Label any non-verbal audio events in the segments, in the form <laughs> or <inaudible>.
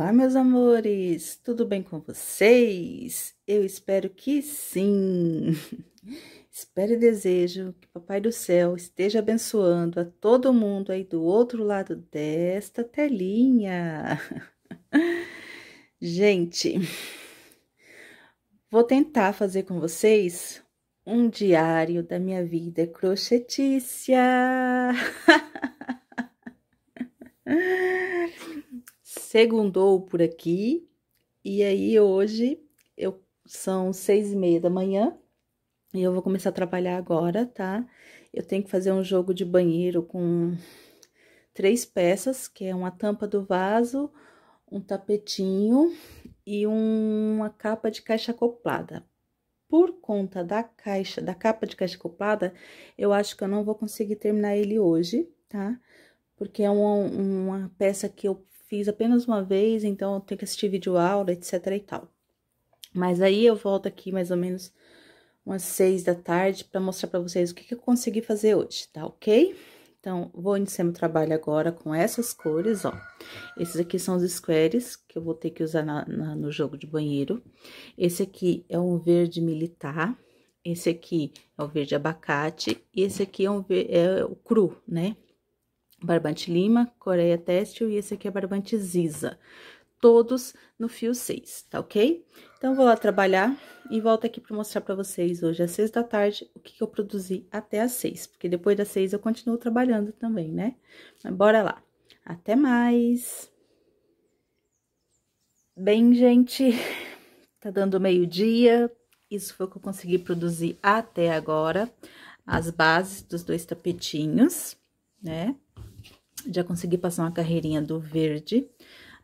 Olá, meus amores, tudo bem com vocês? Eu espero que sim. <laughs> espero e desejo que Papai do Céu esteja abençoando a todo mundo aí do outro lado desta telinha. <laughs> Gente, vou tentar fazer com vocês um diário da minha vida crochetícia. <laughs> segundou por aqui. E aí hoje eu são seis e meia da manhã e eu vou começar a trabalhar agora, tá? Eu tenho que fazer um jogo de banheiro com três peças, que é uma tampa do vaso, um tapetinho e uma capa de caixa acoplada. Por conta da caixa, da capa de caixa acoplada, eu acho que eu não vou conseguir terminar ele hoje, tá? Porque é uma, uma peça que eu fiz apenas uma vez, então eu tenho que assistir vídeo aula, etc e tal. Mas aí eu volto aqui mais ou menos umas seis da tarde para mostrar para vocês o que, que eu consegui fazer hoje, tá ok? Então, vou iniciar meu trabalho agora com essas cores, ó. Esses aqui são os squares, que eu vou ter que usar na, na, no jogo de banheiro. Esse aqui é um verde militar, esse aqui é o verde abacate, e esse aqui é, um, é o cru, né? barbante lima, coreia têxtil e esse aqui é barbante ziza. Todos no fio 6, tá ok? Então, vou lá trabalhar e volto aqui para mostrar para vocês hoje às 6 da tarde o que, que eu produzi até às 6, porque depois das 6 eu continuo trabalhando também, né? Mas bora lá. Até mais! Bem, gente, <laughs> tá dando meio-dia. Isso foi o que eu consegui produzir até agora. As bases dos dois tapetinhos, né? Já consegui passar uma carreirinha do verde.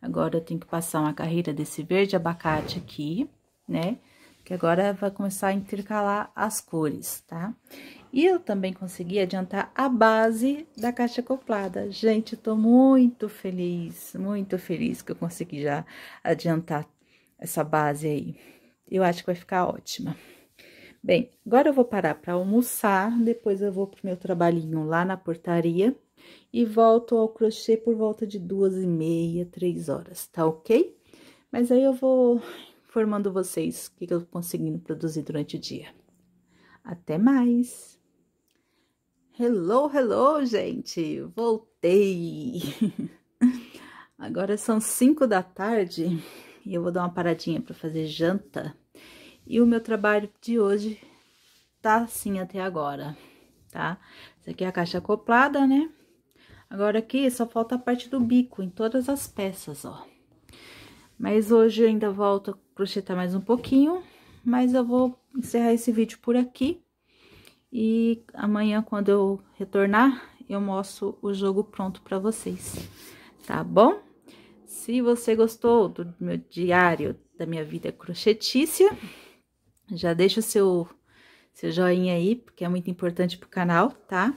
Agora eu tenho que passar uma carreira desse verde abacate aqui, né? Que agora vai começar a intercalar as cores, tá? E eu também consegui adiantar a base da caixa acoplada. Gente, eu tô muito feliz, muito feliz que eu consegui já adiantar essa base aí. Eu acho que vai ficar ótima. Bem, agora eu vou parar para almoçar, depois eu vou pro meu trabalhinho lá na portaria e volto ao crochê por volta de duas e meia, três horas, tá ok? Mas aí eu vou informando vocês o que, eu tô conseguindo produzir durante o dia. Até mais! Hello, hello, gente! Voltei! <laughs> Agora são cinco da tarde e eu vou dar uma paradinha para fazer janta. E o meu trabalho de hoje tá assim até agora, tá? Isso aqui é a caixa acoplada, né? Agora aqui só falta a parte do bico em todas as peças, ó. Mas hoje eu ainda volto a crochetar mais um pouquinho, mas eu vou encerrar esse vídeo por aqui. E amanhã, quando eu retornar, eu mostro o jogo pronto para vocês, tá bom? Se você gostou do meu diário da minha vida crochetícia, já deixa o seu, seu joinha aí, porque é muito importante pro canal, tá?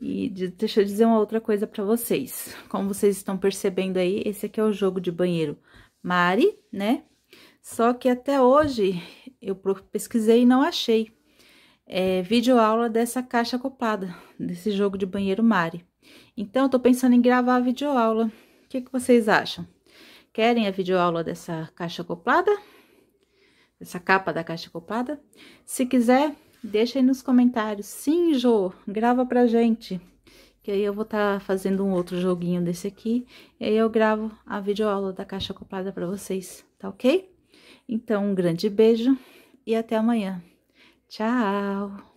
E deixa eu dizer uma outra coisa para vocês. Como vocês estão percebendo aí, esse aqui é o jogo de banheiro Mari, né? Só que até hoje eu pesquisei e não achei é, vídeo aula dessa caixa acoplada, desse jogo de banheiro Mari. Então, eu tô pensando em gravar a vídeo aula. O que, que vocês acham? Querem a vídeo aula dessa caixa acoplada? Essa capa da caixa acoplada? Se quiser, Deixa aí nos comentários. Sim, Jô, grava pra gente. Que aí eu vou estar tá fazendo um outro joguinho desse aqui. E aí eu gravo a videoaula da caixa acoplada pra vocês, tá ok? Então, um grande beijo e até amanhã. Tchau!